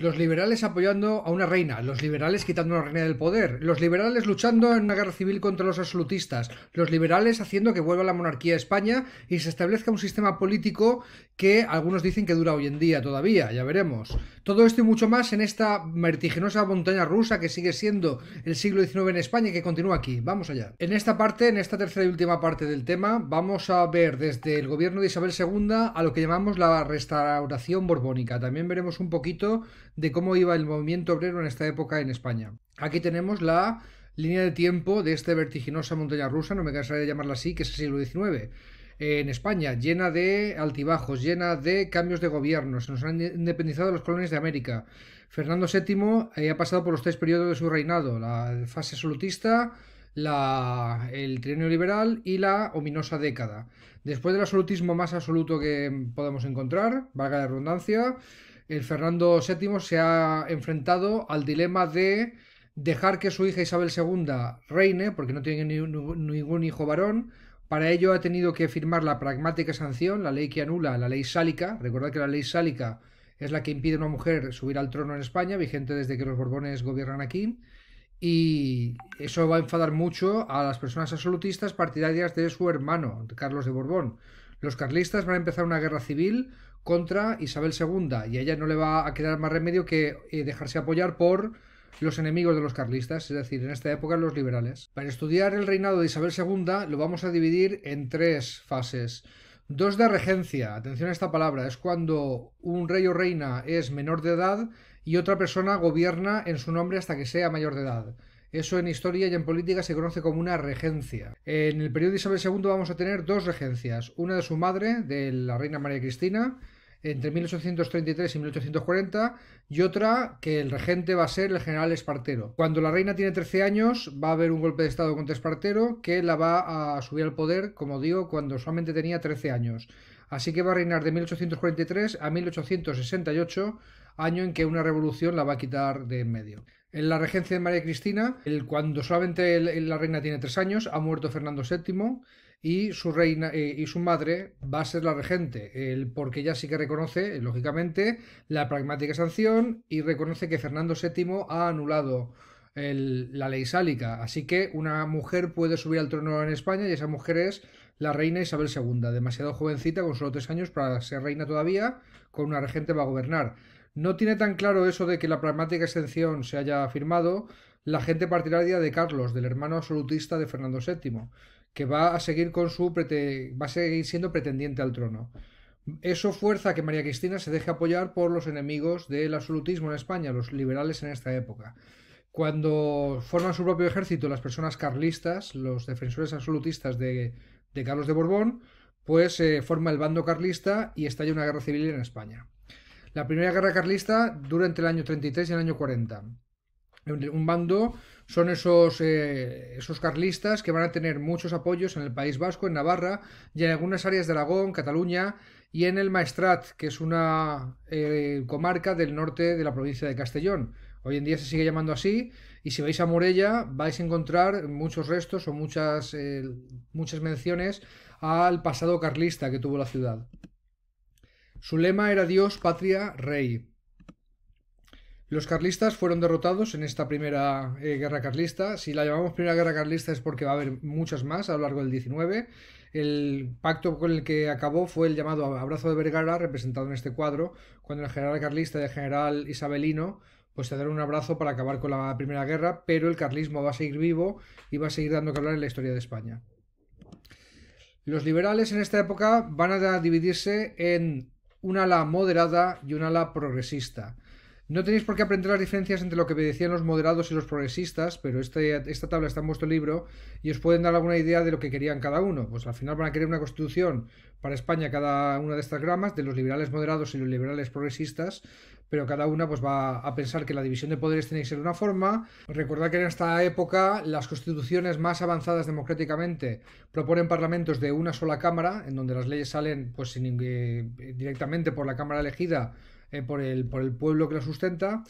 Los liberales apoyando a una reina, los liberales quitando a una reina del poder, los liberales luchando en una guerra civil contra los absolutistas, los liberales haciendo que vuelva la monarquía a España y se establezca un sistema político que algunos dicen que dura hoy en día todavía, ya veremos. Todo esto y mucho más en esta vertiginosa montaña rusa que sigue siendo el siglo XIX en España y que continúa aquí. Vamos allá. En esta parte, en esta tercera y última parte del tema, vamos a ver desde el gobierno de Isabel II a lo que llamamos la restauración borbónica. También veremos un poquito de cómo iba el movimiento obrero en esta época en España. Aquí tenemos la línea de tiempo de esta vertiginosa montaña rusa, no me cansaré de llamarla así, que es el siglo XIX en España, llena de altibajos, llena de cambios de gobierno. Se nos han independizado los colonias de América. Fernando VII eh, ha pasado por los tres periodos de su reinado, la fase absolutista, el trienio liberal y la ominosa década. Después del absolutismo más absoluto que podamos encontrar, valga la redundancia, el Fernando VII se ha enfrentado al dilema de dejar que su hija Isabel II reine, porque no tiene ningún hijo varón. Para ello ha tenido que firmar la pragmática sanción, la ley que anula la ley sálica. Recordad que la ley sálica es la que impide a una mujer subir al trono en España, vigente desde que los Borbones gobiernan aquí. Y eso va a enfadar mucho a las personas absolutistas partidarias de su hermano, Carlos de Borbón. Los carlistas van a empezar una guerra civil contra Isabel II y a ella no le va a quedar más remedio que eh, dejarse apoyar por los enemigos de los carlistas, es decir, en esta época los liberales. Para estudiar el reinado de Isabel II lo vamos a dividir en tres fases. Dos de regencia, atención a esta palabra, es cuando un rey o reina es menor de edad y otra persona gobierna en su nombre hasta que sea mayor de edad. Eso en historia y en política se conoce como una regencia. En el periodo de Isabel II vamos a tener dos regencias, una de su madre, de la reina María Cristina, entre 1833 y 1840, y otra que el regente va a ser el general Espartero. Cuando la reina tiene 13 años, va a haber un golpe de Estado contra Espartero que la va a subir al poder, como digo, cuando solamente tenía 13 años. Así que va a reinar de 1843 a 1868, año en que una revolución la va a quitar de en medio. En la regencia de María Cristina, el, cuando solamente la reina tiene 3 años, ha muerto Fernando VII y su reina eh, y su madre va a ser la regente, porque ella sí que reconoce, eh, lógicamente, la pragmática sanción y reconoce que Fernando VII ha anulado la ley sálica. Así que una mujer puede subir al trono en España y esa mujer es la reina Isabel II, demasiado jovencita, con solo tres años para ser reina todavía, con una regente va a gobernar. No tiene tan claro eso de que la pragmática exención se haya firmado la gente partidaria de Carlos, del hermano absolutista de Fernando VII que va a seguir con su va a seguir siendo pretendiente al trono. Eso fuerza que María Cristina se deje apoyar por los enemigos del absolutismo en España, los liberales en esta época. Cuando forman su propio ejército las personas carlistas, los defensores absolutistas de, Carlos de Borbón, pues se eh, forma el bando carlista y estalla una guerra civil en España. La primera guerra carlista dura entre el año 33 y el año 40 un bando son esos, eh, esos carlistas que van a tener muchos apoyos en el País Vasco, en Navarra y en algunas áreas de Aragón, Cataluña y en el Maestrat, que es una eh, comarca del norte de la provincia de Castellón. Hoy en día se sigue llamando así y si vais a Morella vais a encontrar muchos restos o muchas, eh, muchas menciones al pasado carlista que tuvo la ciudad. Su lema era Dios, patria, rey. Los carlistas fueron derrotados en esta primera eh, guerra carlista. Si la llamamos primera guerra carlista es porque va a haber muchas más a lo largo del 19. El pacto con el que acabó fue el llamado Abrazo de Vergara, representado en este cuadro, cuando el general carlista y el general isabelino pues se un abrazo para acabar con la primera guerra, pero el carlismo va a seguir vivo y va a seguir dando que hablar en la historia de España. Los liberales en esta época van a dividirse en un ala moderada y un ala progresista. No tenéis por qué aprender las diferencias entre lo que decían los moderados y los progresistas, pero este, esta tabla está en vuestro libro y os pueden dar alguna idea de lo que querían cada uno. Pues al final van a querer una constitución para España cada una de estas gramas, de los liberales moderados y los liberales progresistas, pero cada una pues va a pensar que la división de poderes tiene que ser una forma. Recordad que en esta época las constituciones más avanzadas democráticamente proponen parlamentos de una sola cámara, en donde las leyes salen pues eh, directamente por la cámara elegida eh, por, el, pueblo que la sustenta.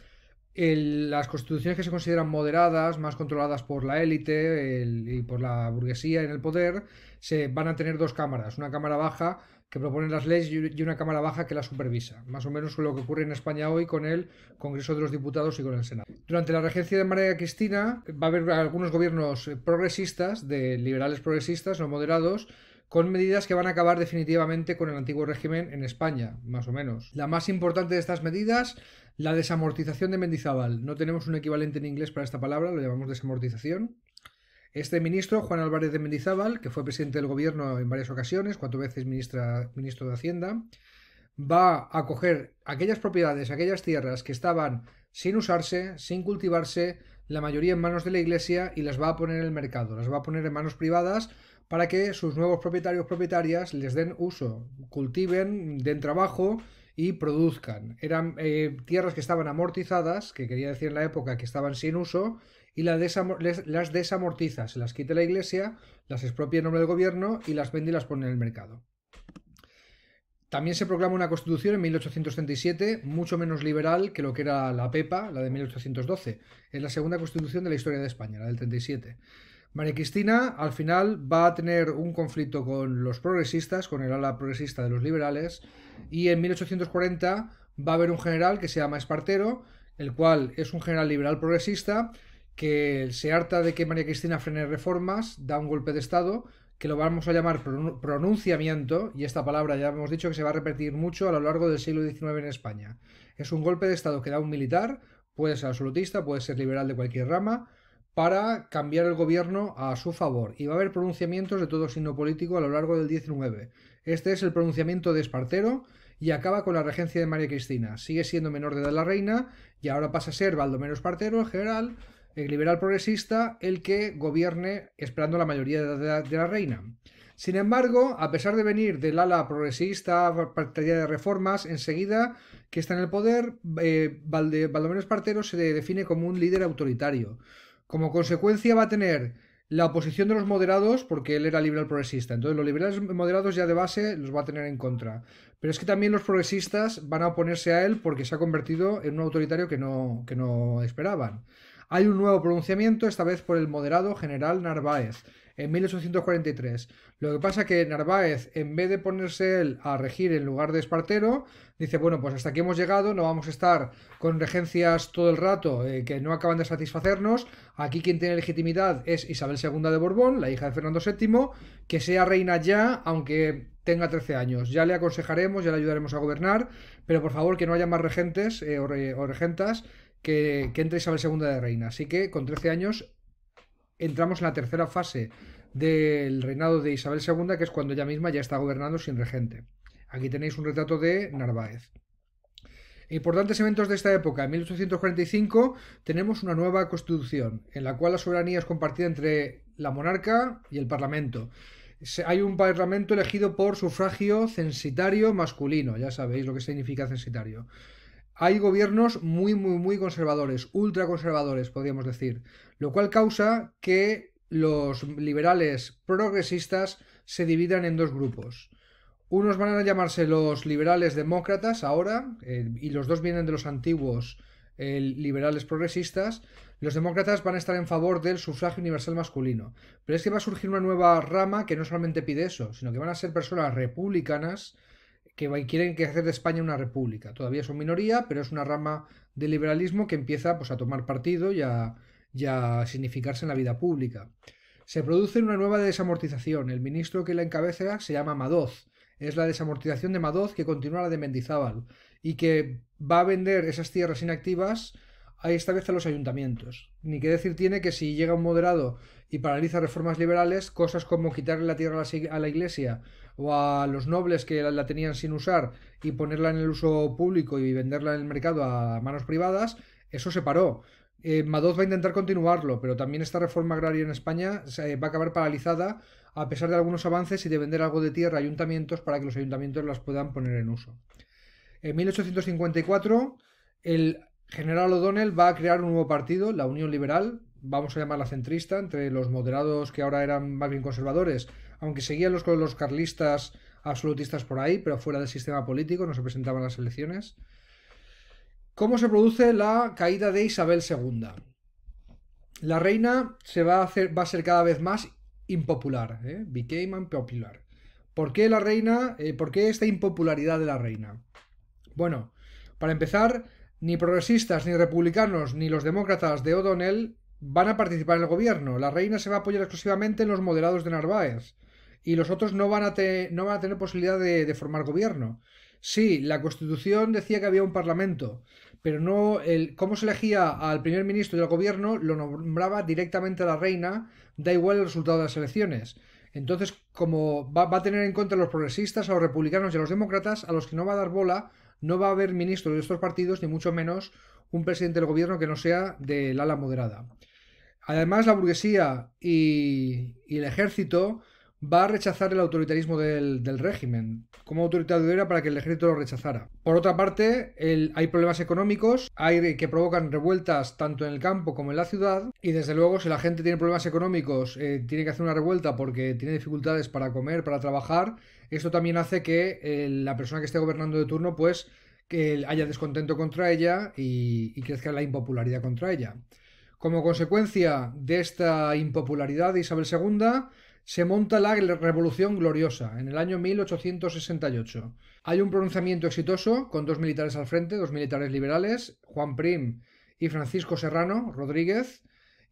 las constituciones que se consideran moderadas, más controladas por la élite y por la burguesía en el poder, se van a tener dos cámaras, una cámara baja que propone las leyes y una cámara baja que las supervisa. Más o menos lo que ocurre en España hoy con el Congreso de los Diputados y con el Senado. Durante la regencia de María Cristina va a haber algunos gobiernos progresistas, de liberales progresistas, no moderados, con medidas que van a acabar definitivamente con el antiguo régimen en España, más o menos. La más importante de estas medidas, la desamortización de Mendizábal. No tenemos un equivalente en inglés para esta palabra, lo llamamos desamortización. Este ministro, Juan Álvarez de Mendizábal, que fue presidente del gobierno en varias ocasiones, cuatro veces ministro de Hacienda, va a coger aquellas propiedades, aquellas tierras que estaban sin usarse, sin cultivarse, la mayoría en manos de la iglesia y las va a poner en el mercado, las va a poner en manos privadas para que sus nuevos propietarios propietarias les den uso, cultiven, den trabajo y produzcan. Eran eh, tierras que estaban amortizadas, que quería decir en la época que estaban sin uso, y las desamortiza, se las quite la iglesia, las expropia en nombre del gobierno y las vende y las pone en el mercado. También se proclama una constitución en 1837 mucho menos liberal que lo que era la PEPA, la de 1812. Es la segunda constitución de la historia de España, la del 37. María Cristina al final va a tener un conflicto con los progresistas, con el ala progresista de los liberales, y en 1840 va a haber un general que se llama Espartero, el cual es un general liberal progresista que se harta de que María Cristina frene reformas, da un golpe de Estado, que lo vamos a llamar pronunciamiento, y esta palabra ya hemos dicho que se va a repetir mucho a lo largo del siglo XIX en España. Es un golpe de Estado que da un militar, puede ser absolutista, puede ser liberal de cualquier rama, para cambiar el gobierno a su favor. Y va a haber pronunciamientos de todo signo político a lo largo del 19. Este es el pronunciamiento de Espartero y acaba con la regencia de María Cristina. Sigue siendo menor de edad la reina y ahora pasa a ser Baldomero Espartero, el general, el liberal progresista, el que gobierne esperando la mayoría de edad de la reina. Sin embargo, a pesar de venir del ala progresista, partidaria de reformas, enseguida que está en el poder, eh, Baldomero Espartero se define como un líder autoritario. Como consecuencia va a tener la oposición de los moderados, porque él era liberal progresista. Entonces los liberales moderados ya de base los va a tener en contra. Pero es que también los progresistas van a oponerse a él porque se ha convertido en un autoritario que no, que no esperaban. Hay un nuevo pronunciamiento, esta vez por el moderado general Narváez, en 1843. Lo que pasa es que Narváez, en vez de ponerse él a regir en lugar de Espartero, dice, bueno, pues hasta aquí hemos llegado, no vamos a estar con regencias todo el rato eh, que no acaban de satisfacernos. Aquí quien tiene legitimidad es Isabel II de Borbón, la hija de Fernando VII, que sea reina ya, aunque tenga 13 años. Ya le aconsejaremos, ya le ayudaremos a gobernar, pero por favor que no haya más regentes eh, o, regentas que, que, entre Isabel II de reina. Así que con 13 años entramos en la tercera fase del reinado de Isabel II, que es cuando ella misma ya está gobernando sin regente. Aquí tenéis un retrato de Narváez. Importantes eventos de esta época. En 1845 tenemos una nueva constitución, en la cual la soberanía es compartida entre la monarca y el parlamento. Hay un parlamento elegido por sufragio censitario masculino, ya sabéis lo que significa censitario hay gobiernos muy, muy, muy conservadores, ultraconservadores, podríamos decir, lo cual causa que los liberales progresistas se dividan en dos grupos. Unos van a llamarse los liberales demócratas ahora, eh, y los dos vienen de los antiguos liberales progresistas. Los demócratas van a estar en favor del sufragio universal masculino. Pero es que va a surgir una nueva rama que no solamente pide eso, sino que van a ser personas republicanas que quieren que hacer de España una república. Todavía son minoría, pero es una rama de liberalismo que empieza pues, a tomar partido y a significarse en la vida pública. Se produce una nueva desamortización. El ministro que la encabeza se llama Madoz. Es la desamortización de Madoz que continúa la de Mendizábal y que va a vender esas tierras inactivas esta vez a los ayuntamientos. Ni qué decir tiene que si llega un moderado y paraliza reformas liberales, cosas como quitarle la tierra a la iglesia o a los nobles que la tenían sin usar y ponerla en el uso público y venderla en el mercado a manos privadas, eso se paró. Eh, Madoz va a intentar continuarlo, pero también esta reforma agraria en España se, eh, va a acabar paralizada a pesar de algunos avances y de vender algo de tierra a ayuntamientos para que los ayuntamientos las puedan poner en uso. En 1854, el General O'Donnell va a crear un nuevo partido, la Unión Liberal, vamos a llamarla centrista, entre los moderados que ahora eran más bien conservadores, aunque seguían los, carlistas absolutistas por ahí, pero fuera del sistema político, no se presentaban las elecciones. ¿Cómo se produce la caída de Isabel II? La reina se va a, hacer, va a ser cada vez más impopular, ¿eh? became unpopular. ¿Por qué la reina? Eh, ¿Por qué esta impopularidad de la reina? Bueno, para empezar, ni progresistas, ni republicanos, ni los demócratas de O'Donnell van a participar en el gobierno. La reina se va a apoyar exclusivamente en los moderados de Narváez. Y los otros no van a, no van a tener posibilidad de, formar gobierno. Sí, la constitución decía que había un parlamento, pero no el cómo se elegía al primer ministro del gobierno lo nombraba directamente a la reina, da igual el resultado de las elecciones. Entonces, como va, va a tener en cuenta a los progresistas, a los republicanos y a los demócratas, a los que no va a dar bola, no va a haber ministros de estos partidos, ni mucho menos un presidente del gobierno que no sea del ala moderada. Además, la burguesía y, y el ejército va a rechazar el autoritarismo del, régimen. como autoritario era para que el ejército lo rechazara? Por otra parte, hay problemas económicos hay, que provocan revueltas tanto en el campo como en la ciudad. Y desde luego, si la gente tiene problemas económicos, eh, tiene que hacer una revuelta porque tiene dificultades para comer, para trabajar. Esto también hace que eh, la persona que esté gobernando de turno, pues, que haya descontento contra ella y crezca la impopularidad contra ella. Como consecuencia de esta impopularidad de Isabel II, se monta la Revolución Gloriosa en el año 1868. Hay un pronunciamiento exitoso con dos militares al frente, dos militares liberales, Juan Prim y Francisco Serrano Rodríguez,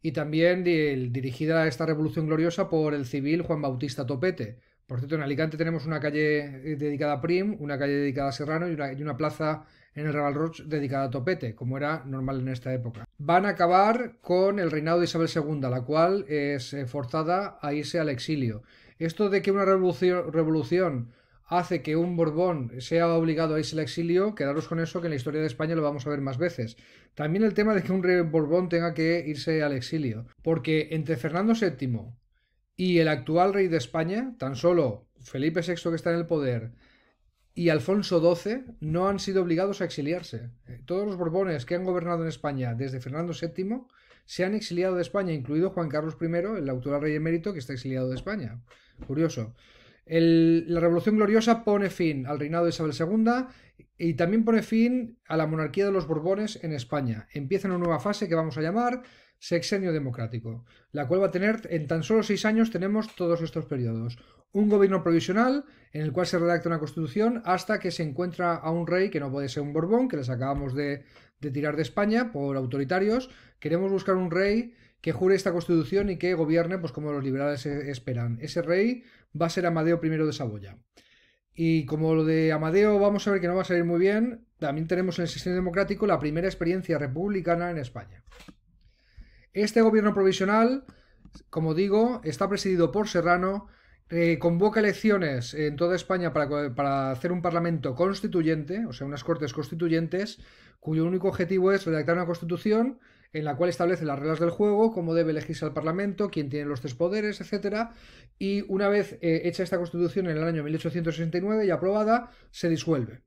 y también dirigida esta Revolución Gloriosa por el civil Juan Bautista Topete. Por cierto, en Alicante tenemos una calle eh, dedicada a Prim, una calle dedicada a Serrano y una plaza en el Real Roche dedicada a Topete, como era normal en esta época. Van a acabar con el reinado de Isabel II, la cual es eh, forzada a irse al exilio. Esto de que una revolución, revolución hace que un Borbón sea obligado a irse al exilio, quedaros con eso que en la historia de España lo vamos a ver más veces. También el tema de que un rey Borbón tenga que irse al exilio, porque entre Fernando VII y el actual rey de España, tan solo Felipe VI que está en el poder, y Alfonso XII no han sido obligados a exiliarse. Eh, todos los Borbones que han gobernado en España desde Fernando VII se han exiliado de España, incluido Juan Carlos I, el autor rey emérito, que está exiliado de España. Curioso. la Revolución Gloriosa pone fin al reinado de Isabel II y también pone fin a la monarquía de los Borbones en España. Empieza una nueva fase que vamos a llamar sexenio democrático, la cual va a tener, en tan solo seis años tenemos todos estos periodos un gobierno provisional en el cual se redacta una constitución hasta que se encuentra a un rey que no puede ser un Borbón, que les acabamos de, tirar de España por autoritarios. Queremos buscar un rey que jure esta constitución y que gobierne pues como los liberales e, esperan. Ese rey va a ser Amadeo I de Saboya. Y como lo de Amadeo vamos a ver que no va a salir muy bien, también tenemos en el sistema democrático la primera experiencia republicana en España. Este gobierno provisional, como digo, está presidido por Serrano eh, convoca elecciones en toda España para, hacer un parlamento constituyente, o sea, unas cortes constituyentes, cuyo único objetivo es redactar una constitución en la cual establece las reglas del juego, cómo debe elegirse el Parlamento, quién tiene los tres poderes, etc. Y una vez eh, hecha esta constitución en el año 1869 y aprobada, se disuelve.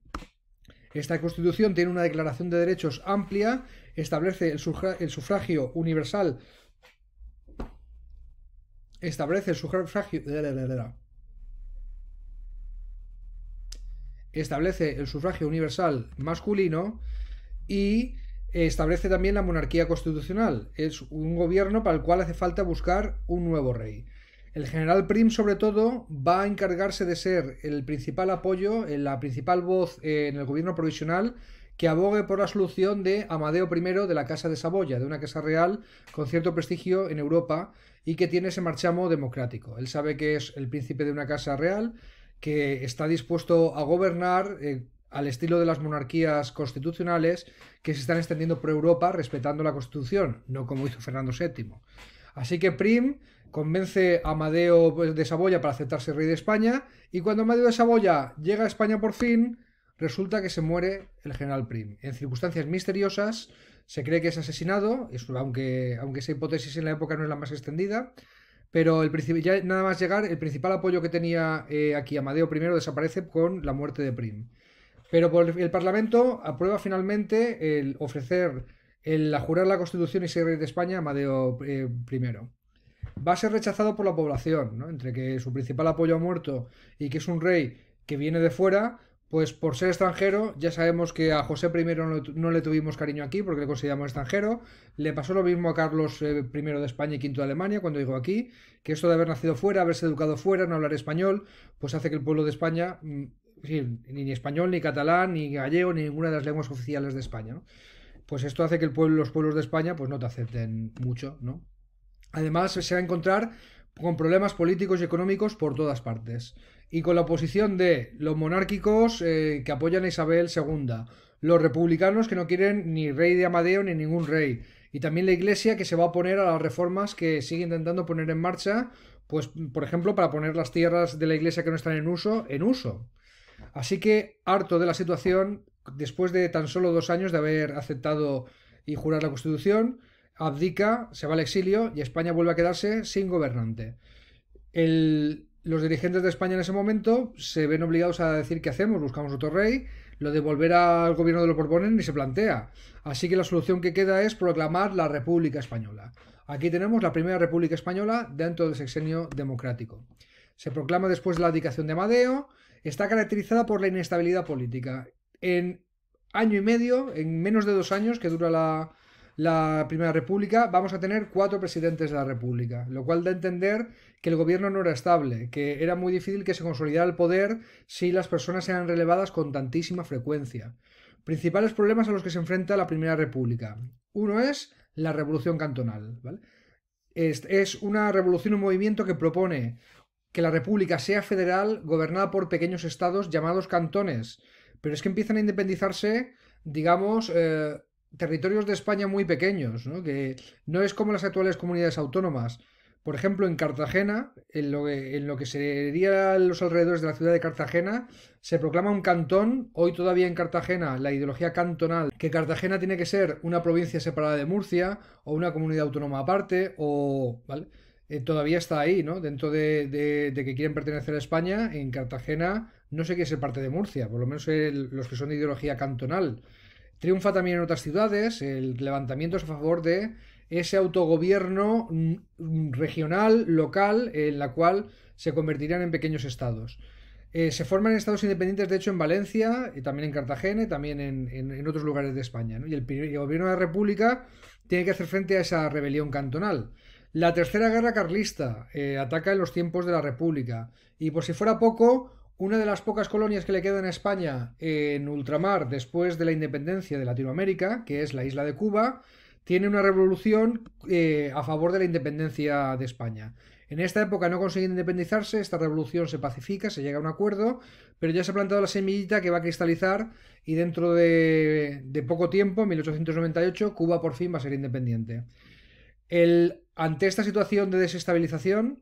Esta constitución tiene una declaración de derechos amplia, establece el, sufragio universal establece sufragio establece el sufragio universal masculino y establece también la monarquía constitucional. Es un gobierno para el cual hace falta buscar un nuevo rey. El general Prim, sobre todo, va a encargarse de ser el principal apoyo, eh, la principal voz eh, en el gobierno provisional que abogue por la solución de Amadeo I de la Casa de Saboya, de una casa real con cierto prestigio en Europa y que tiene ese marchamo democrático. Él sabe que es el príncipe de una casa real, que está dispuesto a gobernar eh, al estilo de las monarquías constitucionales que se están extendiendo por Europa respetando la Constitución, no como hizo Fernando VII. Así que Prim convence a Amadeo pues, de Saboya para aceptarse rey de España y cuando Amadeo de Saboya llega a España por fin, resulta que se muere el general Prim. En circunstancias misteriosas se cree que es asesinado, aunque, aunque esa hipótesis en la época no es la más extendida, pero el ya nada más llegar, el principal apoyo que tenía eh, aquí Amadeo I desaparece con la muerte de Prim. Pero el Parlamento aprueba finalmente el ofrecer, el jurar la Constitución y ser rey de España a Amadeo eh, I. Va a ser rechazado por la población, entre que su principal apoyo ha muerto y que es un rey que viene de fuera, pues por ser extranjero, ya sabemos que a José I no, le tuvimos cariño aquí porque le consideramos extranjero. Le pasó lo mismo a Carlos eh, I de España y V de Alemania cuando llegó aquí, que esto de haber nacido fuera, haberse educado fuera, no hablar español, pues hace que el pueblo de España, mm, ni español, ni catalán, ni gallego, ni ninguna de las lenguas oficiales de España, Pues esto hace que el pueblo, los pueblos de España pues no te acepten mucho, ¿no? Además, se va a encontrar con problemas políticos y económicos por todas partes. Y con la oposición de los monárquicos eh, que apoyan a Isabel II, los republicanos que no quieren ni rey de Amadeo ni ningún rey, y también la iglesia que se va a oponer a las reformas que sigue intentando poner en marcha, pues por ejemplo para poner las tierras de la iglesia que no están en uso, en uso. Así que harto de la situación, después de tan solo dos años de haber aceptado y jurar la constitución, abdica, se va al exilio y España vuelve a quedarse sin gobernante. los dirigentes de España en ese momento se ven obligados a decir qué hacemos, buscamos otro rey, lo devolverá al gobierno de los Borbones ni se plantea. Así que la solución que queda es proclamar la República Española. Aquí tenemos la primera República Española dentro del sexenio democrático. Se proclama después de la abdicación de Amadeo, está caracterizada por la inestabilidad política. En año y medio, en menos de dos años que dura la, la Primera República, vamos a tener cuatro presidentes de la República, lo cual da a entender que el gobierno no era estable, que era muy difícil que se consolidara el poder si las personas eran relevadas con tantísima frecuencia. Principales problemas a los que se enfrenta la Primera República. Uno es la Revolución Cantonal. Es, una revolución, un movimiento que propone que la República sea federal, gobernada por pequeños estados llamados cantones. Pero es que empiezan a independizarse, digamos, eh, territorios de España muy pequeños, ¿no? que no es como las actuales comunidades autónomas. Por ejemplo, en Cartagena, en lo que, en lo que sería los alrededores de la ciudad de Cartagena, se proclama un cantón, hoy todavía en Cartagena, la ideología cantonal, que Cartagena tiene que ser una provincia separada de Murcia o una comunidad autónoma aparte, o... ¿vale? Eh, todavía está ahí, ¿no? Dentro de, que quieren pertenecer a España, en Cartagena no sé qué es parte de Murcia, por lo menos los que son de ideología cantonal. Triunfa también en otras ciudades el levantamiento es a favor de ese autogobierno mm, mm, regional, local, en la cual se convertirían en pequeños estados. Eh, se forman estados independientes, de hecho, en Valencia, y también en Cartagena, y también en, otros lugares de España. Y el, gobierno de la República tiene que hacer frente a esa rebelión cantonal. La Tercera Guerra Carlista eh, ataca en los tiempos de la República. Y por si fuera poco, una de las pocas colonias que le quedan a España en ultramar después de la independencia de Latinoamérica, que es la isla de Cuba, tiene una revolución eh, a favor de la independencia de España. En esta época no consiguen independizarse, esta revolución se pacifica, se llega a un acuerdo, pero ya se ha plantado la semillita que va a cristalizar y dentro de, poco tiempo, en 1898, Cuba por fin va a ser independiente. ante esta situación de desestabilización,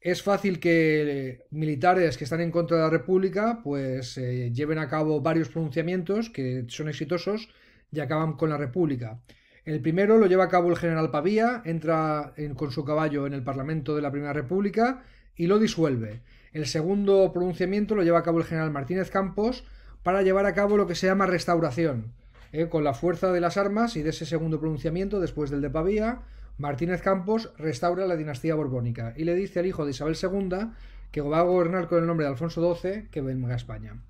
es fácil que militares que están en contra de la República pues eh, lleven a cabo varios pronunciamientos que son exitosos y acaban con la República. El primero lo lleva a cabo el general Pavía, entra con su caballo en el Parlamento de la Primera República y lo disuelve. El segundo pronunciamiento lo lleva a cabo el general Martínez Campos para llevar a cabo lo que se llama restauración, eh, con la fuerza de las armas y de ese segundo pronunciamiento después del de Pavía Martínez Campos restaura la dinastía borbónica y le dice al hijo de Isabel II que va a gobernar con el nombre de Alfonso XII que venga a España.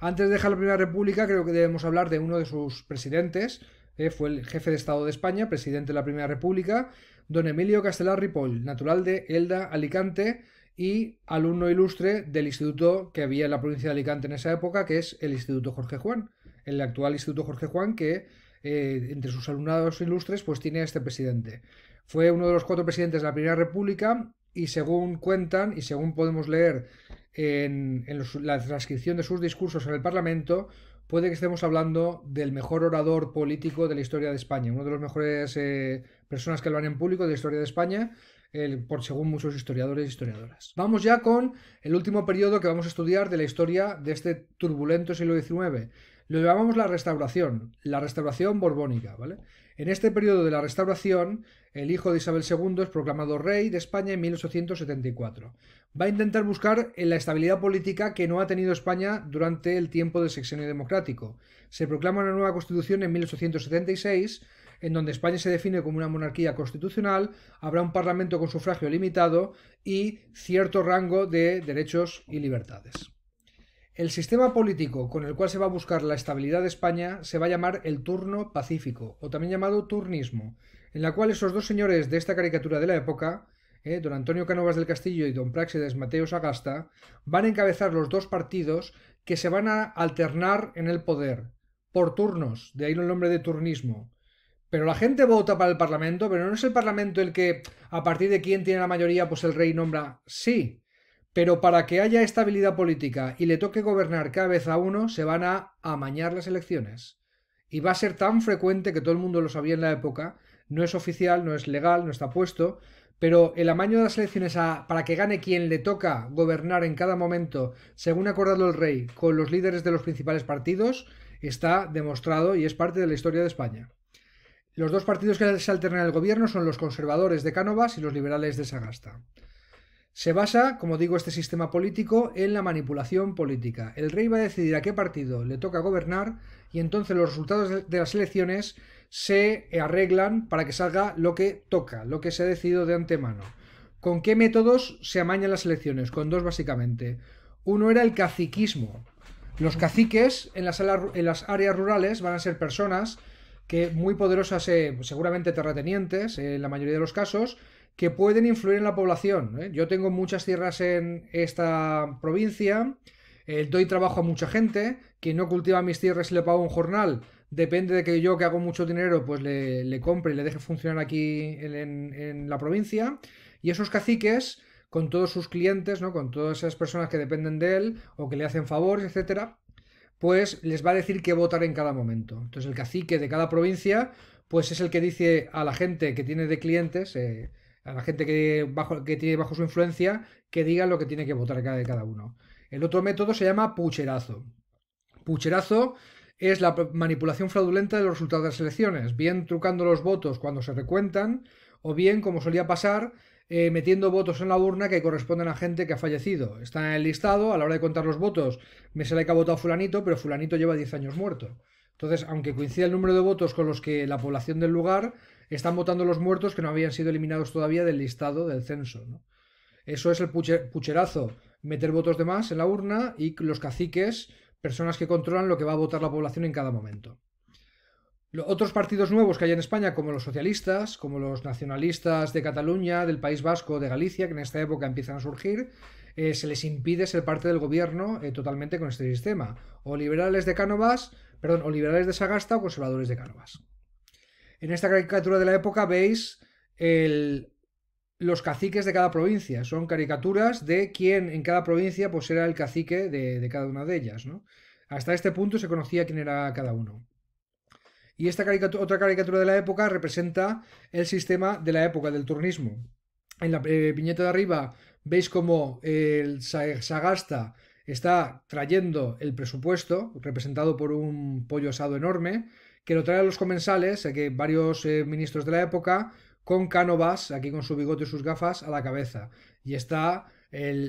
Antes de dejar la Primera República, creo que debemos hablar de uno de sus presidentes, eh, fue el jefe de Estado de España, presidente de la Primera República, don Emilio Castelar Ripoll, natural de Elda, Alicante, y alumno ilustre del instituto que había en la provincia de Alicante en esa época, que es el Instituto Jorge Juan, el actual Instituto Jorge Juan, que eh, entre sus alumnados ilustres pues tiene a este presidente. Fue uno de los cuatro presidentes de la Primera República y según cuentan y según podemos leer en, la transcripción de sus discursos en el Parlamento, puede que estemos hablando del mejor orador político de la historia de España, uno de los mejores eh, personas que hablan en público de la historia de España, por según muchos historiadores e historiadoras. Vamos ya con el último periodo que vamos a estudiar de la historia de este turbulento siglo XIX, lo llamamos la restauración, la restauración borbónica, ¿vale? En este periodo de la restauración, el hijo de Isabel II es proclamado rey de España en 1874. Va a intentar buscar la estabilidad política que no ha tenido España durante el tiempo del sexenio democrático. Se proclama una nueva constitución en 1876, en donde España se define como una monarquía constitucional, habrá un parlamento con sufragio limitado y cierto rango de derechos y libertades. El sistema político con el cual se va a buscar la estabilidad de España se va a llamar el turno pacífico, o también llamado turnismo, en la cual esos dos señores de esta caricatura de la época, eh, don Antonio Canovas del Castillo y don Praxides Mateo Sagasta, van a encabezar los dos partidos que se van a alternar en el poder, por turnos, de ahí el nombre de turnismo. Pero la gente vota para el Parlamento, pero no es el Parlamento el que, a partir de quién tiene la mayoría, pues el rey nombra. Sí, pero para que haya estabilidad política y le toque gobernar cada vez a uno, se van a amañar las elecciones. Y va a ser tan frecuente que todo el mundo lo sabía en la época, no es oficial, no es legal, no está puesto, pero el amaño de las elecciones para que gane quien le toca gobernar en cada momento, según acordado el rey, con los líderes de los principales partidos, está demostrado y es parte de la historia de España. Los dos partidos que se alternan en el gobierno son los conservadores de Cánovas y los liberales de Sagasta. Se basa, como digo, este sistema político en la manipulación política. El rey va a decidir a qué partido le toca gobernar y entonces los resultados de las elecciones se arreglan para que salga lo que toca, lo que se ha decidido de antemano. ¿Con qué métodos se amañan las elecciones? Con dos básicamente. Uno era el caciquismo. Los caciques en las, en las áreas rurales van a ser personas que muy poderosas, eh, seguramente terratenientes en la mayoría de los casos, que pueden influir en la población. ¿eh? Yo tengo muchas tierras en esta provincia, eh, doy trabajo a mucha gente, quien no cultiva mis tierras y le pago un jornal, depende de que yo que hago mucho dinero, pues le, compre y le deje funcionar aquí en, la provincia. Y esos caciques, con todos sus clientes, ¿no? con todas esas personas que dependen de él o que le hacen favores, etcétera, pues les va a decir qué votar en cada momento. Entonces el cacique de cada provincia, pues es el que dice a la gente que tiene de clientes, eh, a la gente que, que tiene bajo su influencia que diga lo que tiene que votar cada, cada uno. El otro método se llama pucherazo. Pucherazo es la manipulación fraudulenta de los resultados de las elecciones, bien trucando los votos cuando se recuentan, o bien, como solía pasar, eh, metiendo votos en la urna que corresponden a gente que ha fallecido. Está en el listado, a la hora de contar los votos, me sale que ha votado fulanito, pero fulanito lleva 10 años muerto. Entonces, aunque coincida el número de votos con los que la población del lugar, están votando los muertos que no habían sido eliminados todavía del listado del censo. Eso es el pucherazo, meter votos de más en la urna y los caciques, personas que controlan lo que va a votar la población en cada momento. Otros partidos nuevos que hay en España, como los socialistas, como los nacionalistas de Cataluña, del País Vasco, de Galicia, que en esta época empiezan a surgir, eh, se les impide ser parte del gobierno eh, totalmente con este sistema. O liberales de Cánovas, perdón, o liberales de Sagasta o conservadores de Cánovas. En esta caricatura de la época veis los caciques de cada provincia. Son caricaturas de quién en cada provincia pues, era el cacique de, cada una de ellas. Hasta este punto se conocía quién era cada uno. Y esta otra caricatura de la época representa el sistema de la época, del turnismo. En la eh, viñeta de arriba veis cómo el Sagasta está trayendo el presupuesto, representado por un pollo asado enorme, que lo trae a los comensales, eh, que varios eh, ministros de la época, con Cánovas, aquí con su bigote y sus gafas, a la cabeza. Y está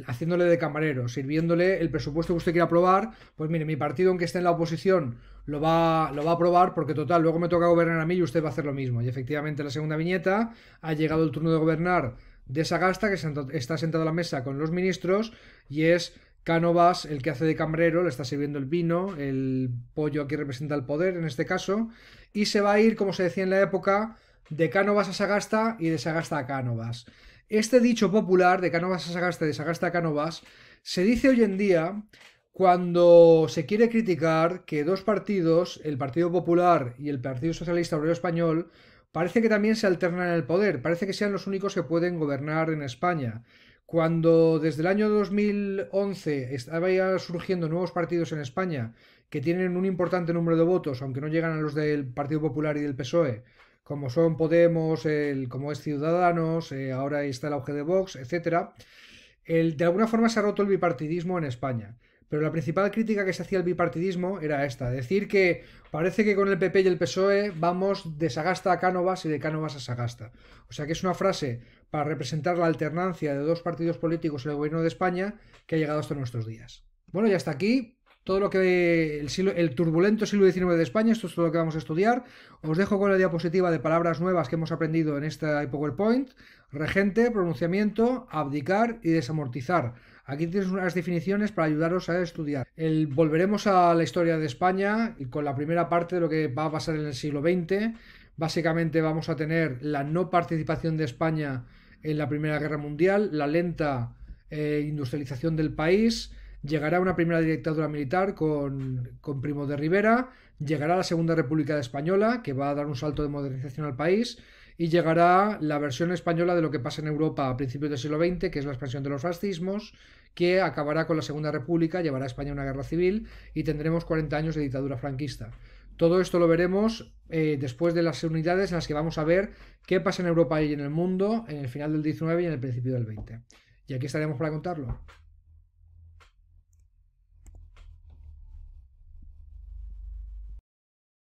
haciéndole de camarero, sirviéndole el presupuesto que usted quiera aprobar. Pues mire, mi partido, aunque esté en la oposición, lo va, lo va a aprobar porque, total, luego me toca gobernar a mí y usted va a hacer lo mismo. Y efectivamente, la segunda viñeta ha llegado el turno de gobernar de Sagasta, que está sentado a la mesa con los ministros, y es Cánovas, el que hace de cambrero, le está sirviendo el vino, el pollo aquí representa el poder en este caso, y se va a ir, como se decía en la época, de Cánovas a Sagasta y de Sagasta a Cánovas. Este dicho popular de Cánovas a Sagasta y de Sagasta a Cánovas se dice hoy en día cuando se quiere criticar que dos partidos, el Partido Popular y el Partido Socialista Obrero Español, parece que también se alternan en el poder, parece que sean los únicos que pueden gobernar en España. Cuando desde el año 2011 estaban surgiendo nuevos partidos en España que tienen un importante número de votos, aunque no llegan a los del Partido Popular y del PSOE, como son Podemos, el, como es Ciudadanos, eh, ahora está el auge de Vox, etc., el, de alguna forma se ha roto el bipartidismo en España. Pero la principal crítica que se hacía al bipartidismo era esta, decir que parece que con el PP y el PSOE vamos de Sagasta a Cánovas y de Cánovas a Sagasta. O sea que es una frase para representar la alternancia de dos partidos políticos en el gobierno de España que ha llegado hasta nuestros días. Bueno, ya está aquí todo lo que el, turbulento siglo XIX de España, esto es todo lo que vamos a estudiar. Os dejo con la diapositiva de palabras nuevas que hemos aprendido en esta PowerPoint. Regente, pronunciamiento, abdicar y desamortizar. Aquí tienes unas definiciones para ayudaros a estudiar. volveremos a la historia de España y con la primera parte de lo que va a pasar en el siglo XX. Básicamente vamos a tener la no participación de España en la Primera Guerra Mundial, la lenta eh, industrialización del país, llegará una primera dictadura militar con, con Primo de Rivera, llegará la Segunda República Española, que va a dar un salto de modernización al país, y llegará la versión española de lo que pasa en Europa a principios del siglo XX, que es la expansión de los fascismos, que acabará con la Segunda República, llevará a España una guerra civil y tendremos 40 años de dictadura franquista. Todo esto lo veremos eh, después de las unidades en las que vamos a ver qué pasa en Europa y en el mundo en el final del 19 y en el principio del 20. Y aquí estaremos para contarlo.